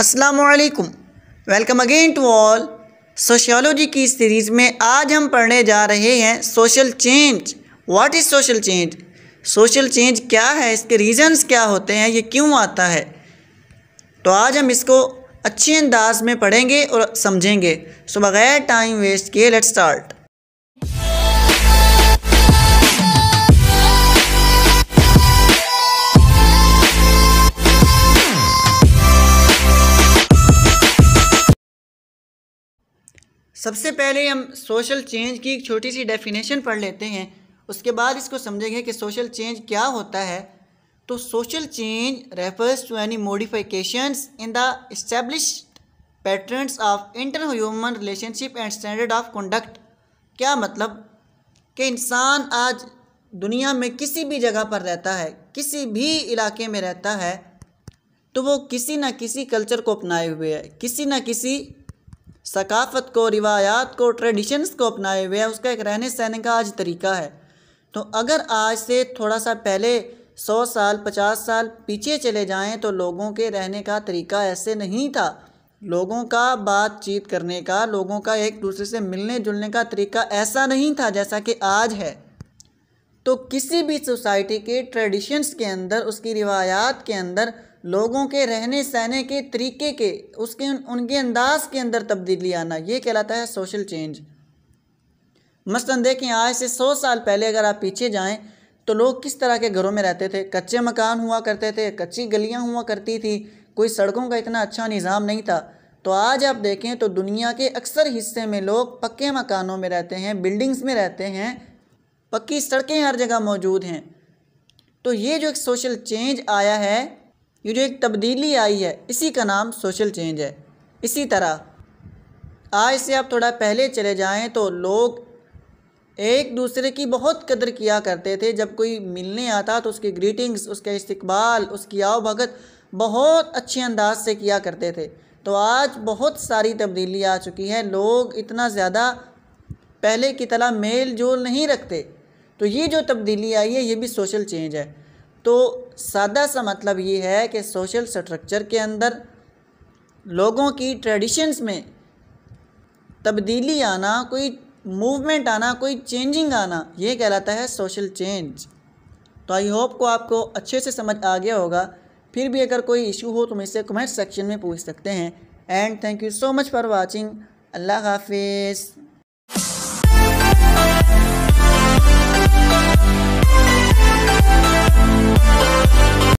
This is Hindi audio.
असलकम welcome again to all sociology की सीरीज़ में आज हम पढ़ने जा रहे हैं social change what is social change social change क्या है इसके रीज़न्स क्या होते हैं ये क्यों आता है तो आज हम इसको अच्छे अंदाज में पढ़ेंगे और समझेंगे सो बग़ैर टाइम वेस्ट किए लेट स्टार्ट सबसे पहले हम सोशल चेंज की एक छोटी सी डेफिनेशन पढ़ लेते हैं उसके बाद इसको समझेंगे कि सोशल चेंज क्या होता है तो social change refers to any modifications in the establish patterns of inter human relationship and standard of conduct क्या मतलब कि इंसान आज दुनिया में किसी भी जगह पर रहता है किसी भी इलाके में रहता है तो वो किसी न किसी कल्चर को अपनाए हुए है किसी न किसी सकाफ़त को रिवायात को ट्रेडिशंस को अपनाए हुए हैं उसका एक रहने सहने का आज तरीका है तो अगर आज से थोड़ा सा पहले सौ साल पचास साल पीछे चले जाएं तो लोगों के रहने का तरीका ऐसे नहीं था लोगों का बातचीत करने का लोगों का एक दूसरे से मिलने जुलने का तरीका ऐसा नहीं था जैसा कि आज है तो किसी भी सोसाइटी के ट्रेडिशंस के अंदर उसकी रिवायात के अंदर लोगों के रहने सहने के तरीके के उसके उनके अंदाज के अंदर तब्दीली आना ये कहलाता है सोशल चेंज मसलन देखें आज से सौ साल पहले अगर आप पीछे जाएं तो लोग किस तरह के घरों में रहते थे कच्चे मकान हुआ करते थे कच्ची गलियां हुआ करती थी कोई सड़कों का इतना अच्छा निज़ाम नहीं था तो आज आप देखें तो दुनिया के अक्सर हिस्से में लोग पक्के मकानों में रहते हैं बिल्डिंग्स में रहते हैं पक्की सड़कें हर जगह मौजूद हैं तो ये जो एक सोशल चेंज आया है ये जो एक तब्दीली आई है इसी का नाम सोशल चेंज है इसी तरह आज से आप थोड़ा पहले चले जाएं तो लोग एक दूसरे की बहुत कदर किया करते थे जब कोई मिलने आता तो उसकी ग्रीटिंग्स उसका इस्तबाल उसकी आओ भगत बहुत अच्छे अंदाज से किया करते थे तो आज बहुत सारी तब्दीली आ चुकी है लोग इतना ज़्यादा पहले की तरह मेल जोल नहीं रखते तो ये जो तब्दीली आई है ये भी सोशल चेंज है तो सादा सा मतलब ये है कि सोशल स्ट्रक्चर के अंदर लोगों की ट्रेडिशंस में तब्दीली आना कोई मूवमेंट आना कोई चेंजिंग आना ये कहलाता है सोशल चेंज तो आई होप को आपको अच्छे से समझ आ गया होगा फिर भी अगर कोई इशू हो तो मुझसे कमेंट सेक्शन में पूछ सकते हैं and thank you so much for watching अल्लाह हाफिज़